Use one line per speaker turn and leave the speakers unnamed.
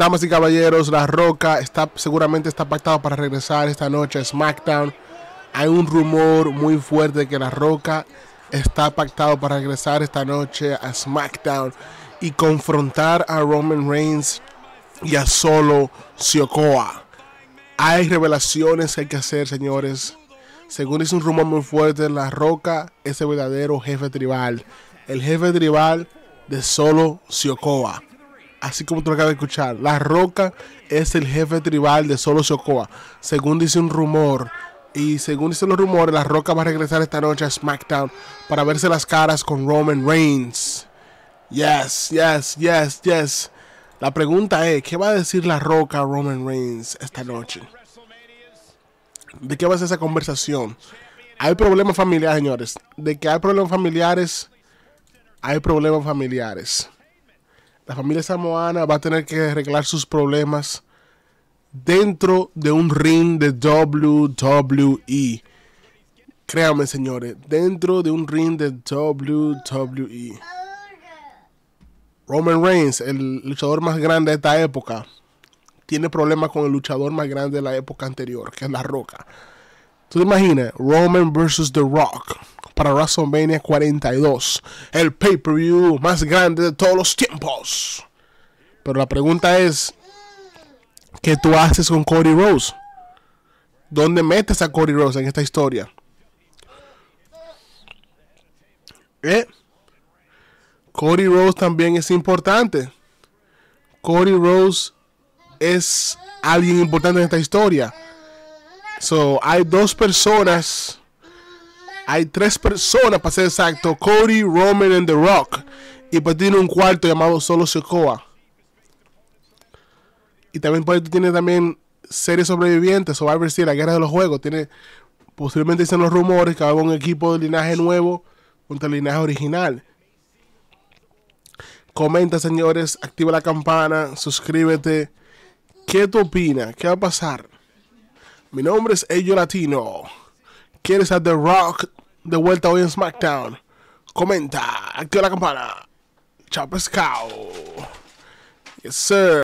Damas y caballeros, La Roca está, seguramente está pactado para regresar esta noche a SmackDown. Hay un rumor muy fuerte de que La Roca está pactado para regresar esta noche a SmackDown y confrontar a Roman Reigns y a Solo Siokoa. Hay revelaciones que hay que hacer, señores. Según es un rumor muy fuerte, La Roca es el verdadero jefe tribal. El jefe tribal de Solo Siokoa así como tú lo acabas de escuchar, La Roca es el jefe tribal de Solo Socoa. Según dice un rumor, y según dicen los rumores, La Roca va a regresar esta noche a SmackDown para verse las caras con Roman Reigns. Yes, yes, yes, yes. La pregunta es, ¿qué va a decir La Roca a Roman Reigns esta noche? ¿De qué va a ser esa conversación? Hay problemas familiares, señores. De que hay problemas familiares, hay problemas familiares la familia samoana va a tener que arreglar sus problemas dentro de un ring de WWE. Créanme, señores, dentro de un ring de WWE. Roman Reigns, el luchador más grande de esta época, tiene problemas con el luchador más grande de la época anterior, que es La Roca. ¿Tú te imaginas? Roman vs The Rock para WrestleMania 42, el pay-per-view más grande de todos los tiempos. Pero la pregunta es, ¿qué tú haces con Cody Rose? ¿Dónde metes a Cody Rose en esta historia? ¿Eh? Cody Rose también es importante. Cody Rose es alguien importante en esta historia. So, hay dos personas hay tres personas, para ser exacto, Cody, Roman and The Rock. Y pues tiene un cuarto llamado Solo Secoa. Y también pues, tiene también series sobrevivientes, Survivor Series, la guerra de los juegos. Tiene, posiblemente dicen los rumores que va a haber un equipo de linaje nuevo contra el linaje original. Comenta, señores, activa la campana, suscríbete. ¿Qué tú opinas? ¿Qué va a pasar? Mi nombre es Ello Latino. ¿Quieres a The Rock de vuelta hoy en SmackDown. Comenta, activa la campana. Chao pescado. Yes, sir.